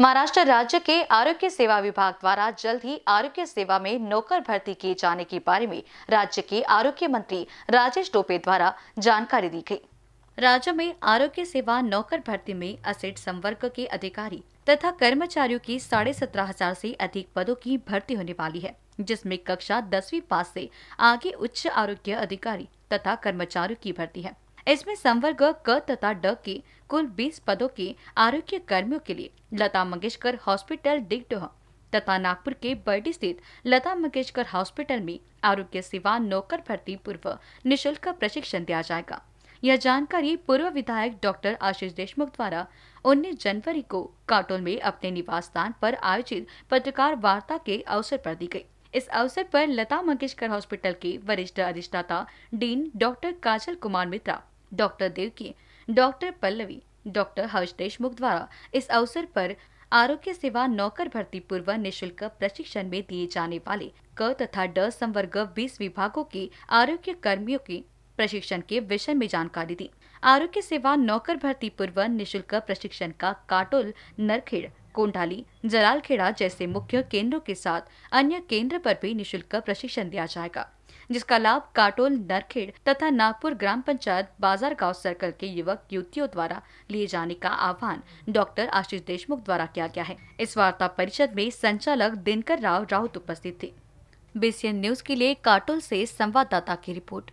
महाराष्ट्र राज्य के आरोग्य सेवा विभाग द्वारा जल्द ही आरोग्य सेवा में नौकर भर्ती किए जाने के बारे में राज्य के आरोग्य मंत्री राजेश टोपे द्वारा जानकारी दी गई राज्य में आरोग्य सेवा नौकर भर्ती में असेट संवर्ग के अधिकारी तथा कर्मचारियों की साढ़े सत्रह हजार ऐसी अधिक पदों की भर्ती होने वाली है जिसमें कक्षा दसवीं पास से आगे उच्च आरोग्य अधिकारी तथा कर्मचारियों की भर्ती है इसमें संवर्ग क तथा ड के कुल 20 पदों के आरोग्य कर्मियों के लिए लता मंगेशकर हॉस्पिटल डिग्डोह तथा नागपुर के बर्डी स्थित लता मंगेशकर हॉस्पिटल में आरोग्य सेवा नौकर भर्ती पूर्व निःशुल्क प्रशिक्षण दिया जाएगा यह जानकारी पूर्व विधायक डॉक्टर आशीष देशमुख द्वारा उन्नीस जनवरी को काटोल में अपने निवास स्थान पर आयोजित पत्रकार वार्ता के अवसर पर दी गई इस अवसर पर लता मंगेशकर हॉस्पिटल के वरिष्ठ अधिष्ठाता dean doctor Kajal Kumar Mitra doctor Devaki doctor Pallavi doctor Harsh Deshmukh द्वारा इस अवसर पर आरोग्य सेवा नौकर भर्ती पूर्व निशुल्क प्रशिक्षण में दिए जाने वाले क तथा ड संवर्ग बीस विभागों के आरोग्य कर्मियों के प्रशिक्षण के विषय में जानकारी दी आरोग्य सेवा नौकर भर्ती पूर्व निशुल्क प्रशिक्षण का काटोल नरखेड़ कोंडाली जलालखेड़ा जैसे मुख्य केंद्रों के साथ अन्य केंद्र पर भी निःशुल्क प्रशिक्षण दिया जाएगा जिसका लाभ काटोल नरखेड़ तथा नागपुर ग्राम पंचायत बाजार गांव सर्कल के युवक युवतियों द्वारा लिए जाने का आह्वान डॉक्टर आशीष देशमुख द्वारा किया गया है इस वार्ता परिषद में संचालक दिनकर राव राउत उपस्थित थे बीसीएन न्यूज के लिए काटोल से संवाददाता की रिपोर्ट